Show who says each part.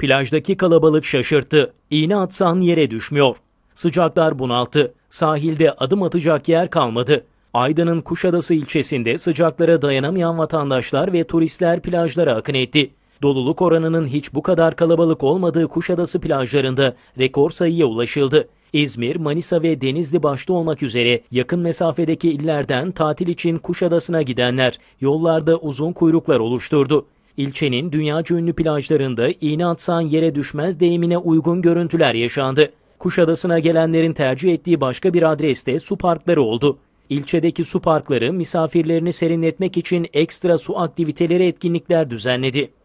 Speaker 1: Plajdaki kalabalık şaşırttı. İğne atsan yere düşmüyor. Sıcaklar bunaltı. Sahilde adım atacak yer kalmadı. Aydın'ın Kuşadası ilçesinde sıcaklara dayanamayan vatandaşlar ve turistler plajlara akın etti. Doluluk oranının hiç bu kadar kalabalık olmadığı Kuşadası plajlarında rekor sayıya ulaşıldı. İzmir, Manisa ve Denizli başta olmak üzere yakın mesafedeki illerden tatil için Kuşadası'na gidenler yollarda uzun kuyruklar oluşturdu. İlçenin dünya ünlü plajlarında iğne atsan yere düşmez deyimine uygun görüntüler yaşandı. Kuşadası'na gelenlerin tercih ettiği başka bir adreste su parkları oldu. İlçedeki su parkları misafirlerini serinletmek için ekstra su aktiviteleri etkinlikler düzenledi.